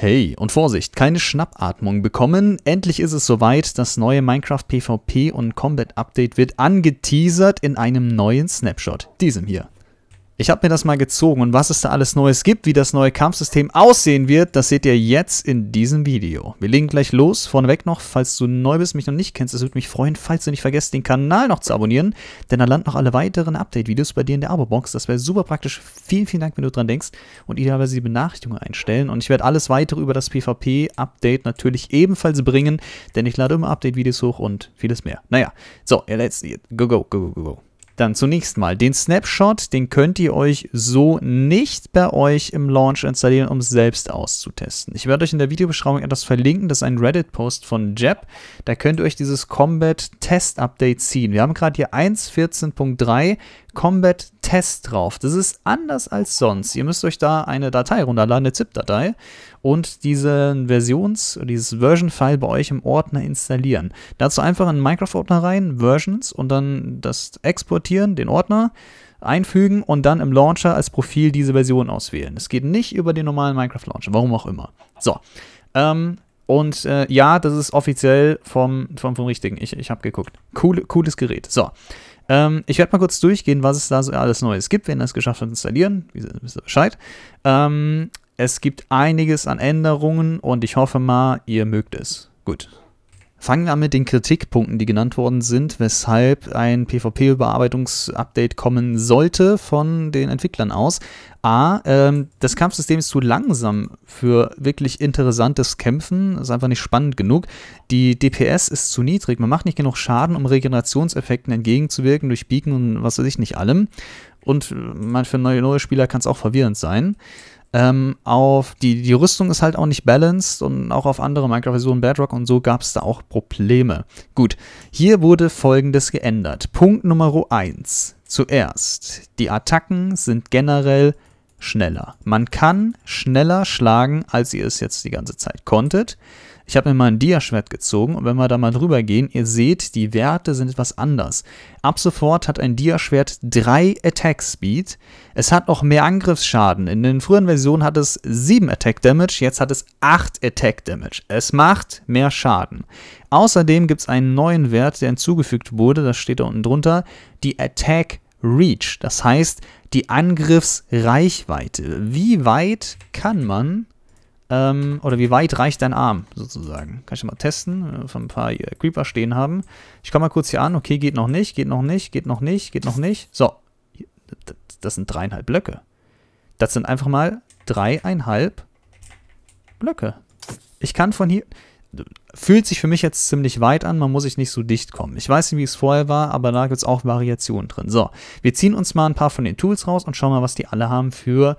Hey, und Vorsicht, keine Schnappatmung bekommen. Endlich ist es soweit, das neue Minecraft PvP und Combat Update wird angeteasert in einem neuen Snapshot, diesem hier. Ich habe mir das mal gezogen und was es da alles Neues gibt, wie das neue Kampfsystem aussehen wird, das seht ihr jetzt in diesem Video. Wir legen gleich los. Vorneweg noch, falls du neu bist, mich noch nicht kennst, es würde mich freuen, falls du nicht vergisst, den Kanal noch zu abonnieren, denn da landen noch alle weiteren Update-Videos bei dir in der Abo-Box. Das wäre super praktisch. Vielen, vielen Dank, wenn du dran denkst und idealerweise die Benachrichtigungen einstellen. Und ich werde alles weitere über das PvP-Update natürlich ebenfalls bringen, denn ich lade immer Update-Videos hoch und vieles mehr. Naja, so, let's go, go, go, go, go. Dann zunächst mal den Snapshot, den könnt ihr euch so nicht bei euch im Launch installieren, um es selbst auszutesten. Ich werde euch in der Videobeschreibung etwas verlinken, das ist ein Reddit-Post von Jeb. Da könnt ihr euch dieses Combat Test Update ziehen. Wir haben gerade hier 1.14.3 Combat test Test drauf. Das ist anders als sonst. Ihr müsst euch da eine Datei runterladen, eine ZIP-Datei und diesen Versions, dieses Version-File bei euch im Ordner installieren. Dazu einfach in Minecraft-Ordner rein, Versions und dann das exportieren, den Ordner einfügen und dann im Launcher als Profil diese Version auswählen. Es geht nicht über den normalen Minecraft-Launcher, warum auch immer. So, ähm, und äh, ja, das ist offiziell vom, vom, vom richtigen. Ich, ich habe geguckt. Cool, cooles Gerät. So. Ähm, ich werde mal kurz durchgehen, was es da so alles Neues gibt, wenn ihr es geschafft habt, installieren. Wisst ihr Bescheid. Ähm, es gibt einiges an Änderungen und ich hoffe mal, ihr mögt es. Gut, Fangen wir an mit den Kritikpunkten, die genannt worden sind, weshalb ein PvP-Überarbeitungsupdate kommen sollte von den Entwicklern aus. A, ähm, das Kampfsystem ist zu langsam für wirklich interessantes Kämpfen, ist einfach nicht spannend genug. Die DPS ist zu niedrig, man macht nicht genug Schaden, um Regenerationseffekten entgegenzuwirken durch Beacon und was weiß ich nicht allem. Und äh, man, für neue, neue Spieler kann es auch verwirrend sein ähm, auf die, die Rüstung ist halt auch nicht balanced und auch auf andere Minecraft-Versionen, Bedrock und so, gab es da auch Probleme. Gut, hier wurde folgendes geändert. Punkt Nummer 1. Zuerst, die Attacken sind generell schneller. Man kann schneller schlagen, als ihr es jetzt die ganze Zeit konntet. Ich habe mir mal ein Diaschwert gezogen und wenn wir da mal drüber gehen, ihr seht, die Werte sind etwas anders. Ab sofort hat ein Diaschwert 3 Attack Speed. Es hat auch mehr Angriffsschaden. In den früheren Versionen hat es 7 Attack Damage, jetzt hat es 8 Attack Damage. Es macht mehr Schaden. Außerdem gibt es einen neuen Wert, der hinzugefügt wurde, das steht da unten drunter, die Attack Reach. Das heißt, die Angriffsreichweite. Wie weit kann man ähm, oder wie weit reicht dein Arm sozusagen. Kann ich mal testen, äh, von ein paar äh, Creeper stehen haben. Ich komme mal kurz hier an, okay, geht noch nicht, geht noch nicht, geht noch nicht, geht noch nicht. So, das sind dreieinhalb Blöcke. Das sind einfach mal dreieinhalb Blöcke. Ich kann von hier... Fühlt sich für mich jetzt ziemlich weit an, man muss sich nicht so dicht kommen. Ich weiß nicht, wie es vorher war, aber da gibt es auch Variationen drin. So, wir ziehen uns mal ein paar von den Tools raus und schauen mal, was die alle haben für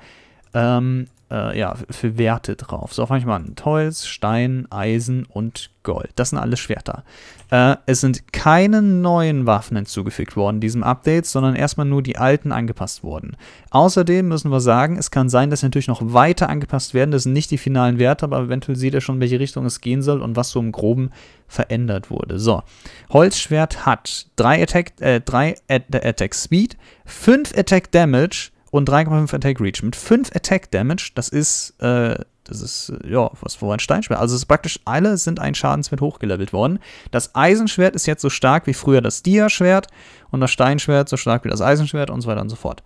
ähm, äh, ja, für Werte drauf. So, fange ich mal an. Holz, Stein, Eisen und Gold. Das sind alles Schwerter. Äh, es sind keine neuen Waffen hinzugefügt worden diesem Update, sondern erstmal nur die alten angepasst worden. Außerdem müssen wir sagen, es kann sein, dass sie natürlich noch weiter angepasst werden. Das sind nicht die finalen Werte, aber eventuell sieht ihr schon, in welche Richtung es gehen soll und was so im Groben verändert wurde. So, Holzschwert hat 3 Attack, äh, Attack Speed, 5 Attack Damage, und 3,5 Attack Reach. Mit 5 Attack Damage, das ist, äh, das ist, äh, ja, was war ein Steinschwert? Also es ist praktisch, alle sind ein Schadenswert hochgelevelt worden. Das Eisenschwert ist jetzt so stark wie früher das Dia-Schwert und das Steinschwert so stark wie das Eisenschwert und so weiter und so fort.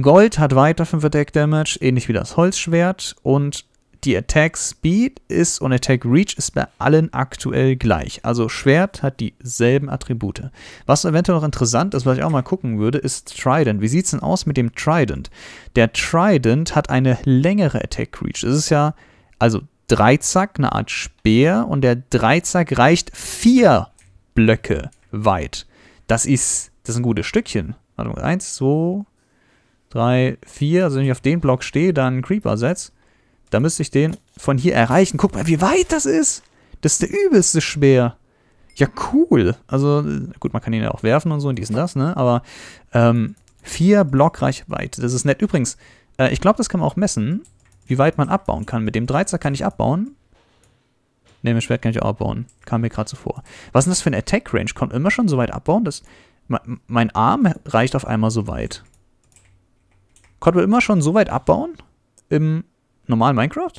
Gold hat weiter 5 Attack Damage, ähnlich wie das Holzschwert und die Attack Speed ist und Attack Reach ist bei allen aktuell gleich. Also Schwert hat dieselben Attribute. Was eventuell noch interessant ist, was ich auch mal gucken würde, ist Trident. Wie sieht es denn aus mit dem Trident? Der Trident hat eine längere Attack Reach. Es ist ja also Dreizack, eine Art Speer und der Dreizack reicht vier Blöcke weit. Das ist, das ist ein gutes Stückchen. Warte mal, eins, zwei, drei, vier. Also wenn ich auf den Block stehe, dann Creeper setze da müsste ich den von hier erreichen. Guck mal, wie weit das ist. Das ist der übelste Speer. Ja, cool. Also, gut, man kann ihn ja auch werfen und so und dies und das, ne? Aber ähm, vier Block weit. das ist nett. Übrigens, äh, ich glaube, das kann man auch messen, wie weit man abbauen kann. Mit dem 13 kann ich abbauen. Ne, mit dem Schwert kann ich auch abbauen. Kam mir gerade zuvor. Was ist denn das für ein Attack-Range? Kommt immer schon so weit abbauen? Dass mein Arm reicht auf einmal so weit. Konnte man immer schon so weit abbauen? Im normal Minecraft?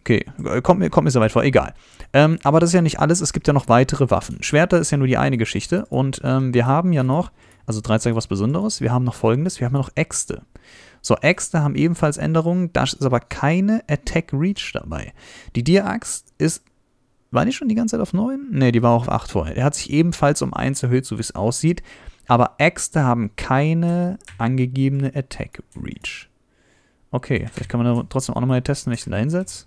Okay, äh, kommt mir, kommt mir soweit vor, egal. Ähm, aber das ist ja nicht alles, es gibt ja noch weitere Waffen. Schwerter ist ja nur die eine Geschichte und ähm, wir haben ja noch, also Dreizack was Besonderes, wir haben noch folgendes, wir haben ja noch Äxte. So, Äxte haben ebenfalls Änderungen, da ist aber keine Attack Reach dabei. Die Dia-Axt ist, war die schon die ganze Zeit auf 9? Ne, die war auch auf 8 vorher. Er hat sich ebenfalls um 1 erhöht, so wie es aussieht. Aber Äxte haben keine angegebene Attack Reach. Okay, vielleicht kann man trotzdem auch nochmal testen, wenn ich den da hinsetze.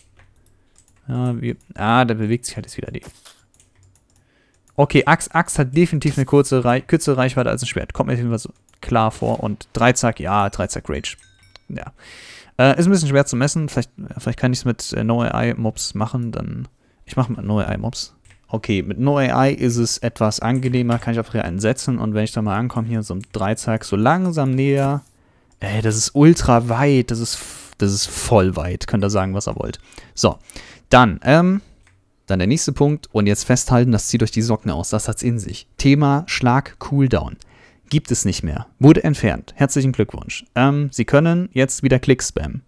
Ja, wie, ah, da bewegt sich halt jetzt wieder die. Okay, Axt, Axt hat definitiv eine kurze Rei kürzere Reichweite als ein Schwert. Kommt mir auf jeden Fall so klar vor. Und Dreizack, ja, Dreizack Rage. Ja. Äh, ist ein bisschen schwer zu messen. Vielleicht, vielleicht kann ich es mit äh, No-AI-Mobs machen. Dann. Ich mache mit No-AI-Mobs. Okay, mit No-AI ist es etwas angenehmer. Kann ich einfach hier einen setzen. Und wenn ich da mal ankomme, hier so ein Dreizack so langsam näher Ey, das ist ultra weit. Das ist, das ist voll weit. Könnt ihr sagen, was ihr wollt. So, dann, ähm, dann der nächste Punkt. Und jetzt festhalten, das zieht euch die Socken aus. Das hat's in sich. Thema Schlag Cooldown. Gibt es nicht mehr. Wurde entfernt. Herzlichen Glückwunsch. Ähm, Sie können jetzt wieder Klick spammen.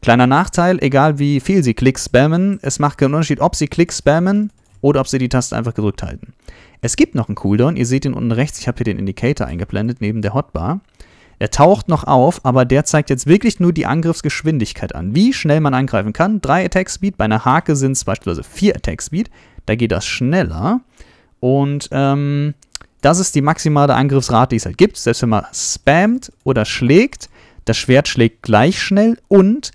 Kleiner Nachteil, egal wie viel Sie Klick spammen, es macht keinen Unterschied, ob Sie Klick spammen oder ob Sie die Taste einfach gedrückt halten. Es gibt noch einen Cooldown. Ihr seht ihn unten rechts. Ich habe hier den Indicator eingeblendet neben der Hotbar. Er taucht noch auf, aber der zeigt jetzt wirklich nur die Angriffsgeschwindigkeit an. Wie schnell man angreifen kann. 3 Attack Speed, bei einer Hake sind es beispielsweise 4 Attack Speed. Da geht das schneller. Und ähm, das ist die maximale Angriffsrate, die es halt gibt. Selbst wenn man spammt oder schlägt, das Schwert schlägt gleich schnell und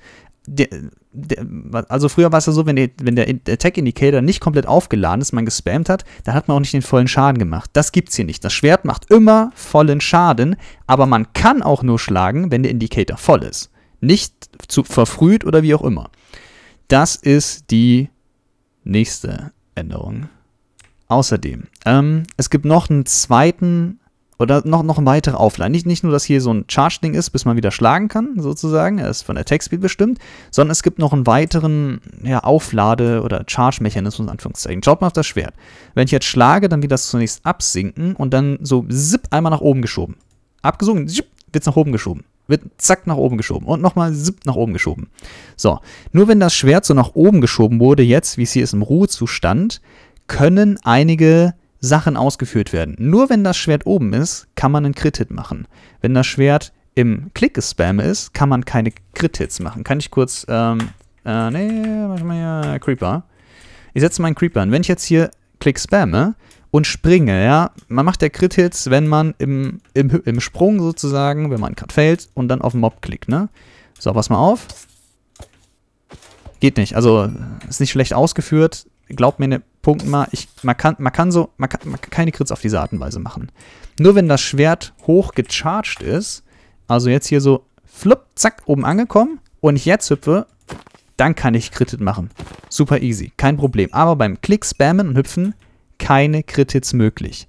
also früher war es ja so, wenn, die, wenn der Attack-Indicator nicht komplett aufgeladen ist, man gespammt hat, dann hat man auch nicht den vollen Schaden gemacht. Das gibt's hier nicht. Das Schwert macht immer vollen Schaden, aber man kann auch nur schlagen, wenn der Indicator voll ist. Nicht zu verfrüht oder wie auch immer. Das ist die nächste Änderung. Außerdem, ähm, es gibt noch einen zweiten oder noch, noch weitere Aufladen. Nicht, nicht nur, dass hier so ein Charge-Ding ist, bis man wieder schlagen kann, sozusagen. Er ist von der Attack-Speed bestimmt. Sondern es gibt noch einen weiteren ja, Auflade- oder Charge-Mechanismus, in Anführungszeichen. Schaut mal auf das Schwert. Wenn ich jetzt schlage, dann wird das zunächst absinken und dann so zipp einmal nach oben geschoben. Abgesunken, zipp, wird es nach oben geschoben wird zack nach oben geschoben und nochmal zipp nach oben geschoben. So, nur wenn das Schwert so nach oben geschoben wurde, jetzt, wie es hier ist im Ruhezustand, können einige Sachen ausgeführt werden. Nur wenn das Schwert oben ist, kann man einen Crit-Hit machen. Wenn das Schwert im Klick-Spam ist, kann man keine Crit-Hits machen. Kann ich kurz, ähm, äh, nee, mach mal hier Creeper. Ich setze meinen Creeper an. Wenn ich jetzt hier Klick-Spamme und springe, ja, man macht ja Crit-Hits, wenn man im, im, im Sprung sozusagen, wenn man gerade fällt und dann auf den Mob klickt, ne? So, pass mal auf. Geht nicht. Also, ist nicht schlecht ausgeführt. Glaubt mir, ne, Punkt mal, ich, man, kann, man kann so, man kann, man kann keine Crits auf diese Art und Weise machen. Nur wenn das Schwert hoch gecharged ist, also jetzt hier so flupp, zack, oben angekommen und ich jetzt hüpfe, dann kann ich Crit machen. Super easy, kein Problem. Aber beim Klick, Spammen und Hüpfen keine Crit möglich.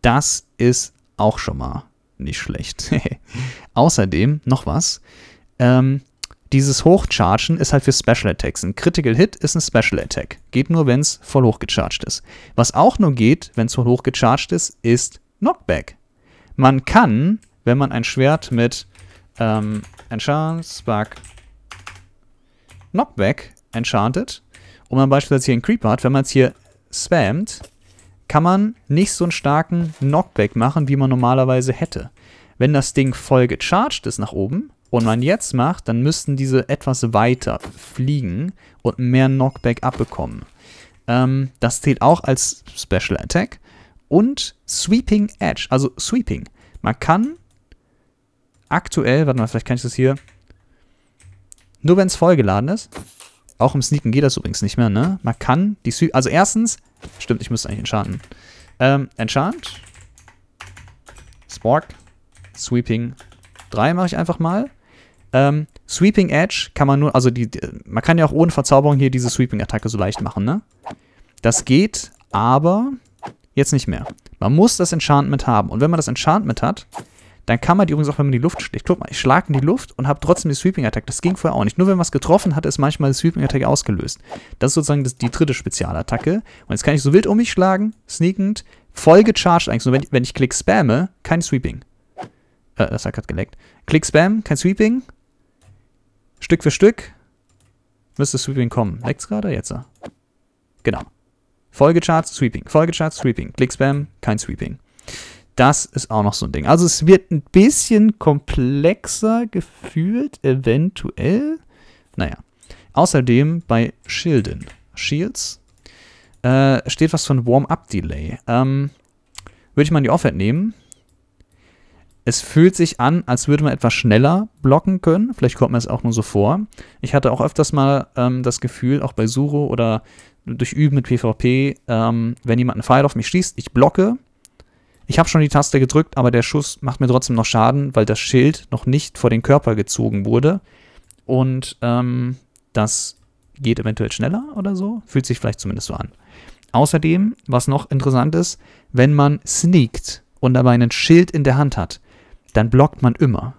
Das ist auch schon mal nicht schlecht. Außerdem noch was. Ähm, dieses Hochchargen ist halt für Special Attacks. Ein Critical Hit ist ein Special Attack. Geht nur, wenn es voll hochgecharged ist. Was auch nur geht, wenn es voll hochgecharged ist, ist Knockback. Man kann, wenn man ein Schwert mit ähm, Enchant, Spark, Knockback enchantet und man beispielsweise hier einen Creeper hat, wenn man es hier spammt, kann man nicht so einen starken Knockback machen, wie man normalerweise hätte. Wenn das Ding voll gecharged ist nach oben, und man jetzt macht, dann müssten diese etwas weiter fliegen und mehr Knockback abbekommen. Ähm, das zählt auch als Special Attack. Und Sweeping Edge, also Sweeping. Man kann aktuell, warte mal, vielleicht kann ich das hier, nur wenn es vollgeladen ist, auch im Sneaken geht das übrigens nicht mehr, ne? Man kann die Sweep, also erstens, stimmt, ich müsste eigentlich enchanten. Ähm, enchant, Spork, Sweeping 3 mache ich einfach mal. Ähm, Sweeping Edge kann man nur, also die, man kann ja auch ohne Verzauberung hier diese Sweeping-Attacke so leicht machen, ne? Das geht, aber jetzt nicht mehr. Man muss das Enchantment haben. Und wenn man das Enchantment hat, dann kann man die übrigens auch, wenn man die Luft schlägt. Guck mal, ich schlage in die Luft und habe trotzdem die sweeping attacke Das ging vorher auch nicht. Nur wenn man es getroffen hat, ist manchmal die sweeping attacke ausgelöst. Das ist sozusagen das, die dritte Spezialattacke. Und jetzt kann ich so wild um mich schlagen, sneakend, voll gecharged eigentlich. Nur wenn, wenn ich Klick spamme, kein Sweeping. Äh, das hat gerade geleckt. Klick spam, kein Sweeping. Stück für Stück müsste Sweeping kommen. Leckt's gerade? Jetzt. Genau. Folgecharts, Sweeping. Folgecharts, Sweeping. Klickspam, kein Sweeping. Das ist auch noch so ein Ding. Also es wird ein bisschen komplexer gefühlt, eventuell. Naja. Außerdem bei Schilden. Shields. Äh, steht was von Warm-Up-Delay. Ähm, würde ich mal in die Offhand nehmen es fühlt sich an, als würde man etwas schneller blocken können. Vielleicht kommt mir es auch nur so vor. Ich hatte auch öfters mal ähm, das Gefühl, auch bei Suro oder durch Üben mit PvP, ähm, wenn jemand einen Pfeil auf mich schießt, ich blocke. Ich habe schon die Taste gedrückt, aber der Schuss macht mir trotzdem noch Schaden, weil das Schild noch nicht vor den Körper gezogen wurde. Und ähm, das geht eventuell schneller oder so. Fühlt sich vielleicht zumindest so an. Außerdem, was noch interessant ist, wenn man sneakt und dabei ein Schild in der Hand hat, dann blockt man immer.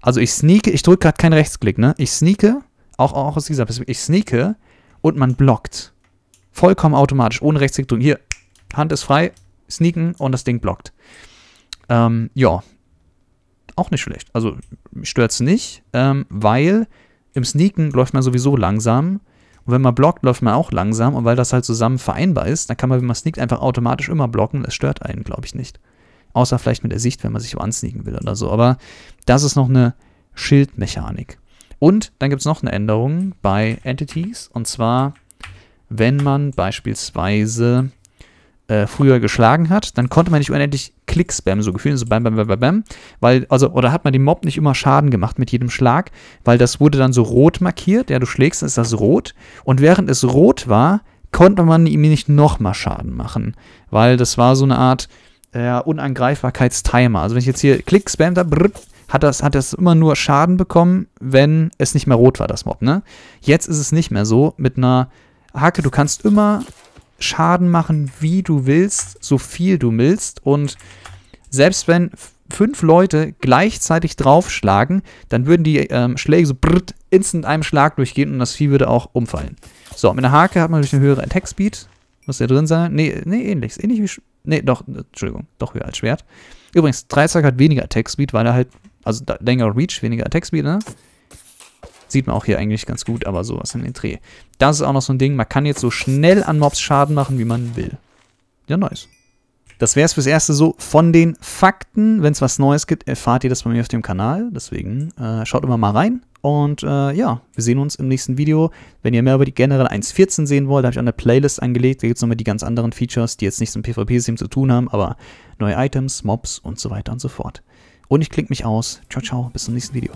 Also ich sneake, ich drücke gerade keinen Rechtsklick, ne? Ich sneake, auch, auch aus dieser Perspektive, ich sneake und man blockt. Vollkommen automatisch, ohne Rechtsklick drücken. Hier, Hand ist frei, sneaken und das Ding blockt. Ähm, ja, auch nicht schlecht. Also stört es nicht, ähm, weil im Sneaken läuft man sowieso langsam. Und wenn man blockt, läuft man auch langsam. Und weil das halt zusammen vereinbar ist, dann kann man, wenn man sneakt, einfach automatisch immer blocken. Das stört einen, glaube ich, nicht. Außer vielleicht mit der Sicht, wenn man sich ansneaken will oder so. Aber das ist noch eine Schildmechanik. Und dann gibt es noch eine Änderung bei Entities. Und zwar, wenn man beispielsweise äh, früher geschlagen hat, dann konnte man nicht unendlich Klick-Spam so gefühlt, so bam, bam, bam, bam, bam, weil, also, oder hat man dem Mob nicht immer Schaden gemacht mit jedem Schlag, weil das wurde dann so rot markiert, ja, du schlägst, dann ist das rot, und während es rot war, konnte man ihm nicht nochmal Schaden machen, weil das war so eine Art, äh, Unangreifbarkeitstimer. Also wenn ich jetzt hier klick, spam, da, brr, hat das, hat das immer nur Schaden bekommen, wenn es nicht mehr rot war, das Mob, ne? Jetzt ist es nicht mehr so. Mit einer Hacke, du kannst immer Schaden machen, wie du willst, so viel du willst. Und selbst wenn fünf Leute gleichzeitig draufschlagen, dann würden die ähm, Schläge so brrrt, instant einem Schlag durchgehen und das Vieh würde auch umfallen. So, mit einer Hake hat man natürlich eine höhere Attack Speed. Muss der drin sein? Nee, nee, ähnlich. Ähnlich wie Nee, doch, äh, Entschuldigung, doch höher als Schwert. Übrigens, Dreizack hat weniger Attack Speed, weil er halt, also länger Reach, weniger Attack Speed, ne? Sieht man auch hier eigentlich ganz gut, aber sowas in den Dreh. Das ist auch noch so ein Ding, man kann jetzt so schnell an Mobs Schaden machen, wie man will. Ja, nice. Das wäre es fürs Erste so von den Fakten. Wenn es was Neues gibt, erfahrt ihr das bei mir auf dem Kanal. Deswegen äh, schaut immer mal rein. Und äh, ja, wir sehen uns im nächsten Video. Wenn ihr mehr über die generelle 1.14 sehen wollt, habe ich auch eine Playlist angelegt. Da gibt es nochmal die ganz anderen Features, die jetzt nichts mit PvP-System zu tun haben, aber neue Items, Mobs und so weiter und so fort. Und ich klicke mich aus. Ciao, ciao, bis zum nächsten Video.